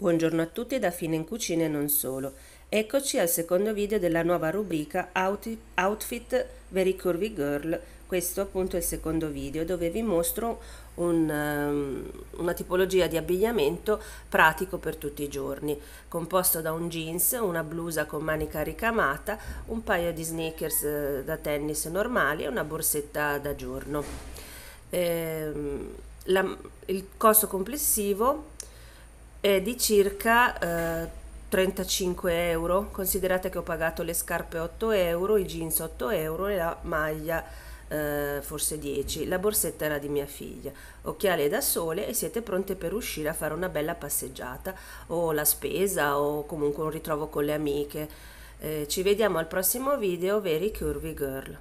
Buongiorno a tutti da Fine in Cucina e non solo. Eccoci al secondo video della nuova rubrica Out- Outfit Very Curvy Girl. Questo appunto è il secondo video dove vi mostro un, um, una tipologia di abbigliamento pratico per tutti i giorni, composto da un jeans, una blusa con manica ricamata, un paio di sneakers eh, da tennis normali e una borsetta da giorno. Ehm, la, il costo complessivo è di circa eh, 35 euro. Considerate che ho pagato le scarpe 8 euro, i jeans 8 euro e la maglia eh, forse 10. La borsetta era di mia figlia. Occhiali da sole e siete pronte per uscire a fare una bella passeggiata o la spesa o comunque un ritrovo con le amiche. Eh, ci vediamo al prossimo video, veri curvy girl.